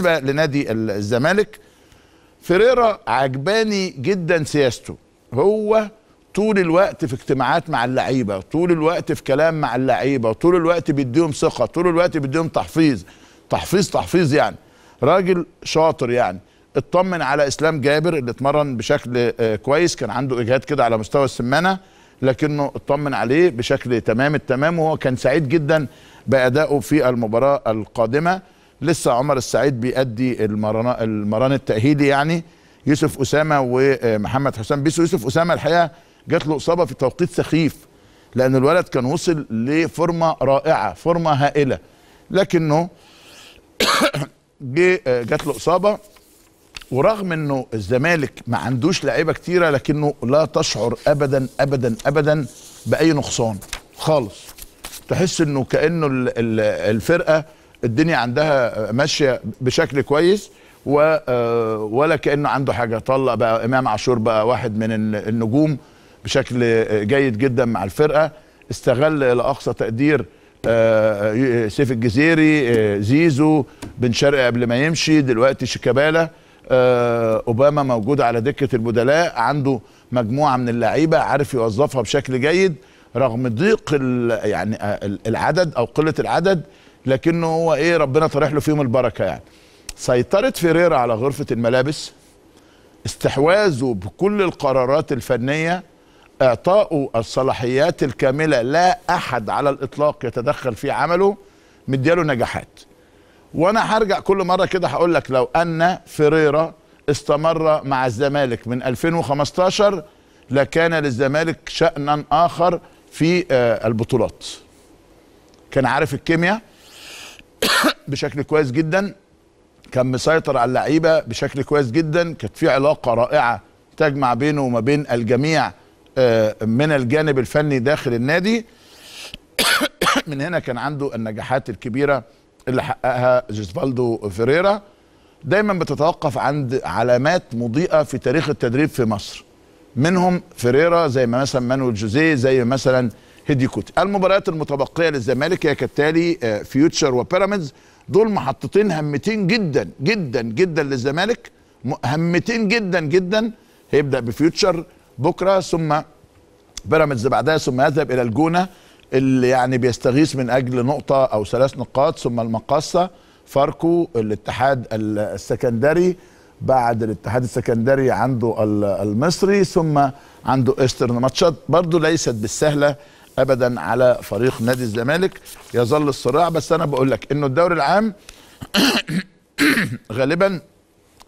بالنسبه لنادي الزمالك فيريرا عجباني جدا سياسته هو طول الوقت في اجتماعات مع اللعيبه طول الوقت في كلام مع اللعيبه طول الوقت بيديهم ثقه طول الوقت بيديهم تحفيظ تحفيظ تحفيظ يعني راجل شاطر يعني اطمن على اسلام جابر اللي اتمرن بشكل آه، كويس كان عنده اجهاد كده على مستوى السمانه لكنه اطمن عليه بشكل تمام التمام وهو كان سعيد جدا بادائه في المباراه القادمه لسه عمر السعيد بيأدي المران التأهيلي يعني يوسف أسامة ومحمد حسام بيسو يوسف أسامة الحقيقة جات له إصابة في توقيت سخيف لأن الولد كان وصل لفورمة رائعة فورمة هائلة لكنه جات له إصابة ورغم انه الزمالك ما عندوش لعيبه كتيره لكنه لا تشعر ابدا ابدا ابدا باي نقصان خالص تحس انه كانه الفرقه الدنيا عندها ماشيه بشكل كويس و آه، ولا كانه عنده حاجه طلع بقى امام عاشور بقى واحد من النجوم بشكل آه، جيد جدا مع الفرقه استغل الى اقصى تقدير آه، سيف الجزيري زيزو بن شرقي قبل ما يمشي دلوقتي شيكابالا اوباما موجود على دكه البدلاء عنده مجموعه من اللعيبه عارف يوظفها بشكل جيد رغم ضيق يعني العدد او قله العدد لكنه هو ايه ربنا طرح له فيهم البركه يعني سيطره فيريرا على غرفه الملابس استحواذه بكل القرارات الفنيه اعطائه الصلاحيات الكامله لا احد على الاطلاق يتدخل في عمله مدياله نجاحات وانا هرجع كل مره كده هقول لك لو ان فيريرا استمر مع الزمالك من 2015 لكان للزمالك شأنا آخر في آه، البطولات كان عارف الكيمياء بشكل كويس جدا كان مسيطر على اللعيبه بشكل كويس جدا كانت في علاقه رائعه تجمع بينه وما بين الجميع آه، من الجانب الفني داخل النادي من هنا كان عنده النجاحات الكبيره اللي حققها جوزفالدو فيريرا دايما بتتوقف عند علامات مضيئه في تاريخ التدريب في مصر منهم فيريرا زي ما مثلا مانويل جوزيه زي مثلا هيدي كوتي المباريات المتبقيه للزمالك هي كالتالي فيوتشر آه، وبيراميدز دول محطتين هامتين جدا جدا جدا للزمالك هامتين جدا جدا هيبدا بفيوتشر بكره ثم بيراميدز بعدها ثم يذهب الى الجونه اللي يعني بيستغيث من اجل نقطه او ثلاث نقاط ثم المقاصه فاركو الاتحاد السكندري بعد الاتحاد السكندري عنده المصري ثم عنده ايسترن ماتشات برضه ليست بالسهله ابدا على فريق نادي الزمالك يظل الصراع بس انا بقول لك انه الدوري العام غالبا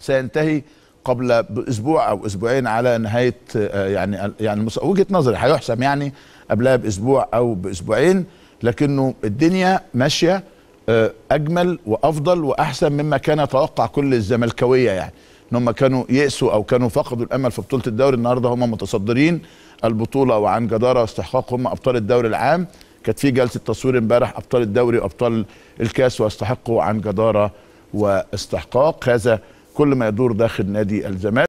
سينتهي قبل باسبوع او اسبوعين على نهايه آه، يعني يعني وجهه نظري هيحسم يعني قبلها باسبوع او باسبوعين لكنه الدنيا ماشيه آه، اجمل وافضل واحسن مما كان يتوقع كل الزملكاويه يعني ان هم كانوا يئسوا او كانوا فقدوا الامل في بطوله الدوري النهارده هم متصدرين البطوله وعن جداره واستحقاق هم ابطال الدوري العام كانت في جلسه تصوير امبارح ابطال الدوري وابطال الكاس واستحقوا عن جداره واستحقاق هذا كل ما يدور داخل نادي الزمالك